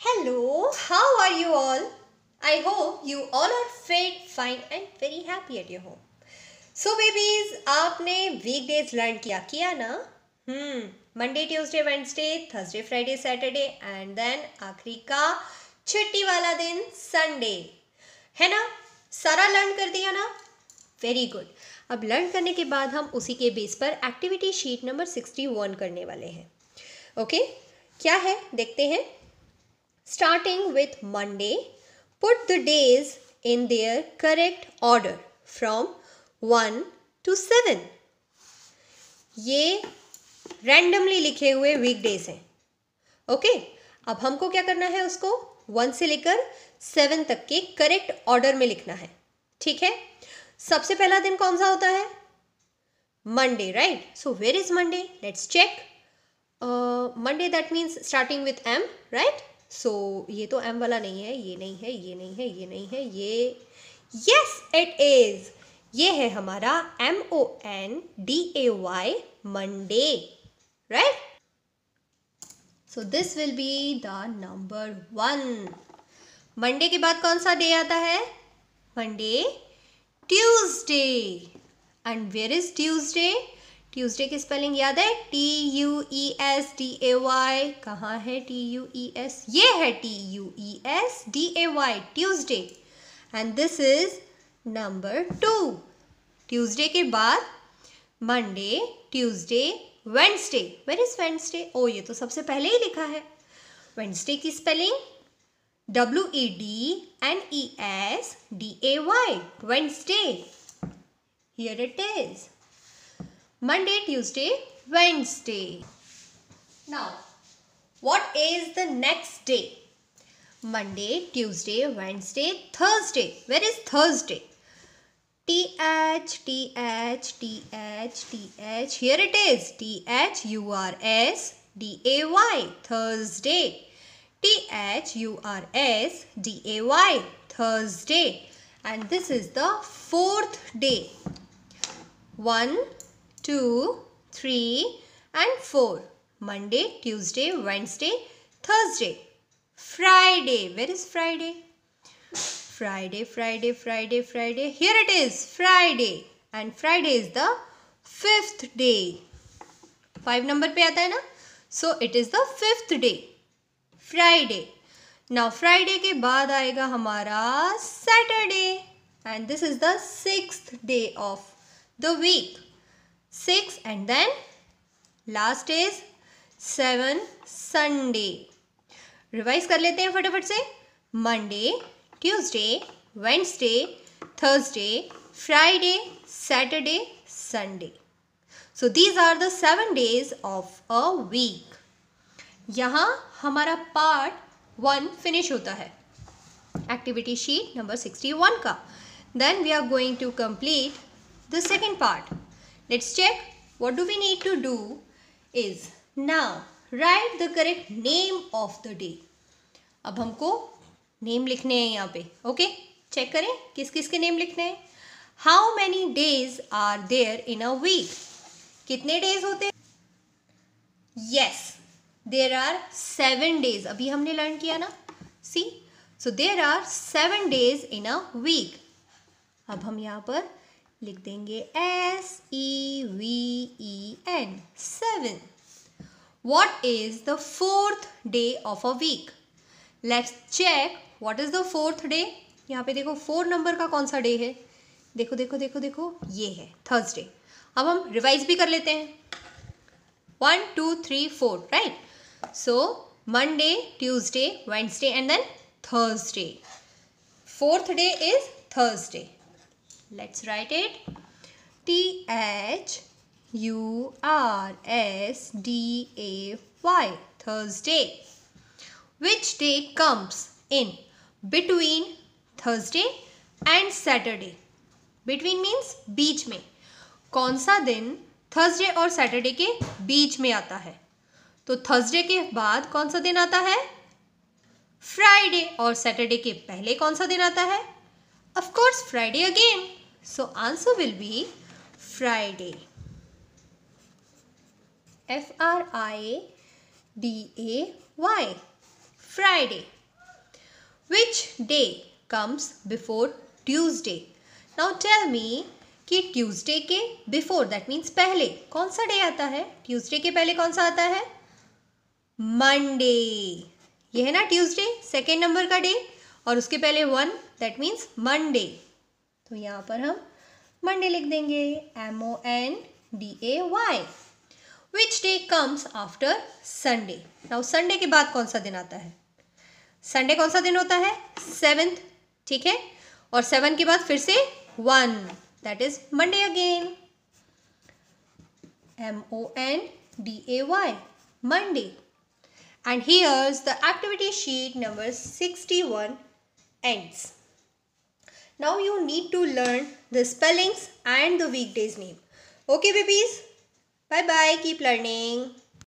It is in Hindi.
Hello, how are you all? I hope you all are fit, fine and very happy at your home. So babies, आपने वीकडेज लर्न किया किया ना हम्म Monday Tuesday Wednesday Thursday Friday Saturday and then आखिरी का छुट्टी वाला दिन संडे है ना सारा लर्न कर दिया ना वेरी गुड अब लर्न करने के बाद हम उसी के बेस पर activity sheet number sixty one करने वाले हैं ओके okay? क्या है देखते हैं starting with Monday, put the days in their correct order from 1 to 7. ये रैंडमली लिखे हुए वीकडेज हैं ओके अब हमको क्या करना है उसको वन से लेकर सेवन तक के करेक्ट ऑर्डर में लिखना है ठीक है सबसे पहला दिन कौन सा होता है Monday right so where is Monday let's check Monday that means starting with M right so so, ये तो एम वाला नहीं है ये नहीं है ये नहीं है ये नहीं है ये यस इट इज़ ये है हमारा M O N D A Y Monday right so this will be the number one Monday के बाद कौन सा डे आता है Monday Tuesday and where is Tuesday Tuesday की स्पेलिंग याद है T U E S D A Y कहाँ है टी यू ई एस ये है T U E S D A Y Tuesday and this is number two Tuesday के बाद Monday Tuesday Wednesday where is Wednesday ओ ये तो सबसे पहले ही लिखा है वेंसडे की spelling W E D N E S D A Y Wednesday here it is Monday, Tuesday, Wednesday. Now, what is the next day? Monday, Tuesday, Wednesday, Thursday. Where is Thursday? TH, TH, TH, TH. Here it is. TH, URS, DAY. Thursday. TH, URS, DAY. Thursday. And this is the fourth day. 1, 2, 3 and 4. Monday, Tuesday, Wednesday, Thursday. Friday. Where is Friday? Friday, Friday, Friday, Friday. Here it is. Friday. And Friday is the fifth day. Five number पे आता है ना? So it is the fifth day. Friday. Now Friday के बाद आएगा हमारा Saturday. And this is the sixth day of the week. 6 and then last is 7 Sunday. Revise kar lete hain fata fata se. Monday, Tuesday, Wednesday, Thursday, Friday, Saturday, Sunday. So these are the 7 days of a week. Yahaan hamara part 1 finish hota hai. Activity sheet number 61 ka. Then we are going to complete the second part. Let's check. What do we need to do is now write the correct name of the day. अब हमको नेम लिखने हैं यहाँ पे ओके okay? चेक करें किस किस के नेम लिखने हैं how many days are there in a week कितने डेज होते हैं yes there are seven days अभी हमने लर्न किया ना see so there are seven days in a week अब हम यहाँ पर लिख देंगे S E V E N seven what is the fourth day of a week let's check what is the fourth day यहाँ पे देखो फोर नंबर का कौन सा डे है देखो देखो देखो देखो ये है थर्सडे अब हम रिवाइज भी कर लेते हैं one two three four right so Monday Tuesday Wednesday and then Thursday fourth day is Thursday let's write it T H U R S D A Y Thursday which day comes in between Thursday and Saturday between means बीच में कौन सा दिन थर्सडे और सैटरडे के बीच में आता है तो थर्सडे के बाद कौन सा दिन आता है फ्राइडे और सैटरडे के पहले कौन सा दिन आता है of course Friday again So answer will be Friday. F R I D A Y. Friday. Which day comes before Tuesday? Now tell me कि ट्यूसडे के बिफोर दैट मीन्स पहले कौन सा डे आता है ट्यूसडे के पहले कौन सा आता है मंडे ये है ना ट्यूसडे सेकेंड नंबर का डे और उसके पहले वन दैट मीन्स मंडे तो यहाँ पर हम मंडे लिख देंगे M O N D A Y which day comes after Sunday now Sunday के बाद कौन सा दिन आता है संडे कौन सा दिन होता है सेवेंथ ठीक है और सेवन के बाद फिर से one that is Monday again M O N D A Y Monday and the activity sheet number sixty one and Now you need to learn the spellings and the weekday's name. Okay babies? Bye bye. Keep learning.